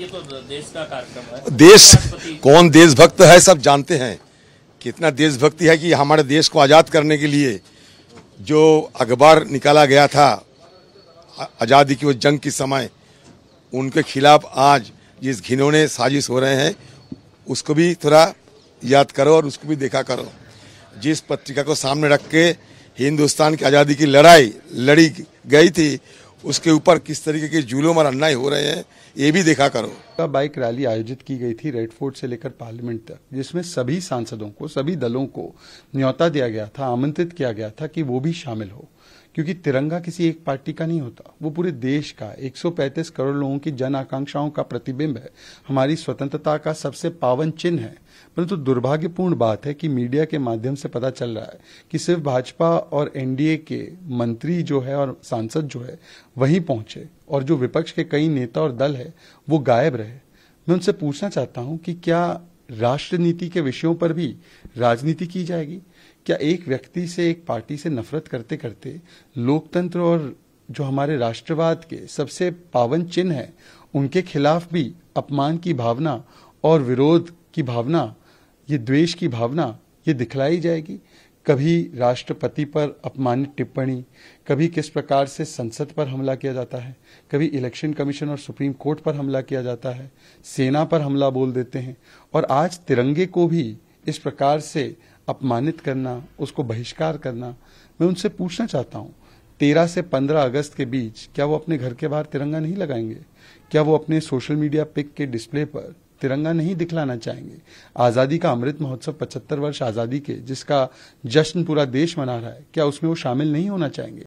तो देश देश कौन देशभक्त है सब जानते हैं कितना देशभक्ति है कि हमारे देश को आज़ाद करने के लिए जो अखबार निकाला गया था आज़ादी की वो जंग के समय उनके खिलाफ आज जिस घिनौने साजिश हो रहे हैं उसको भी थोड़ा याद करो और उसको भी देखा करो जिस पत्रिका को सामने रख के हिंदुस्तान की आज़ादी की लड़ाई लड़ी गई थी उसके ऊपर किस तरीके के जुलूम और अन्याय हो रहे हैं ये भी देखा करो का बाइक रैली आयोजित की गई थी रेड फोर्ट से लेकर पार्लियामेंट तक जिसमें सभी सांसदों को सभी दलों को न्यौता दिया गया था आमंत्रित किया गया था कि वो भी शामिल हो क्योंकि तिरंगा किसी एक पार्टी का नहीं होता वो पूरे देश का 135 करोड़ लोगों की जन आकांक्षाओं का प्रतिबिंब है हमारी स्वतंत्रता का सबसे पावन चिन्ह है परंतु तो दुर्भाग्यपूर्ण बात है कि मीडिया के माध्यम से पता चल रहा है कि सिर्फ भाजपा और एनडीए के मंत्री जो है और सांसद जो है वहीं पहुंचे और जो विपक्ष के कई नेता और दल है वो गायब रहे मैं उनसे पूछना चाहता हूं कि क्या राष्ट्र नीति के विषयों पर भी राजनीति की जाएगी क्या एक व्यक्ति से एक पार्टी से नफरत करते करते लोकतंत्र और जो हमारे राष्ट्रवाद के सबसे पावन चिन्ह है उनके खिलाफ भी अपमान की भावना और विरोध की भावना ये द्वेष की भावना ये दिखलाई जाएगी कभी राष्ट्रपति पर अपमानित टिप्पणी कभी किस प्रकार से संसद पर हमला किया जाता है कभी इलेक्शन कमीशन और सुप्रीम कोर्ट पर हमला किया जाता है सेना पर हमला बोल देते हैं और आज तिरंगे को भी इस प्रकार से अपमानित करना उसको बहिष्कार करना मैं उनसे पूछना चाहता हूं तेरह से पंद्रह अगस्त के बीच क्या वो अपने घर के बाहर तिरंगा नहीं लगाएंगे क्या वो अपने सोशल मीडिया पिक के डिस्प्ले पर तिरंगा नहीं दिखलाना चाहेंगे आज़ादी का अमृत महोत्सव पचहत्तर वर्ष आज़ादी के जिसका जश्न पूरा देश मना रहा है क्या उसमें वो शामिल नहीं होना चाहेंगे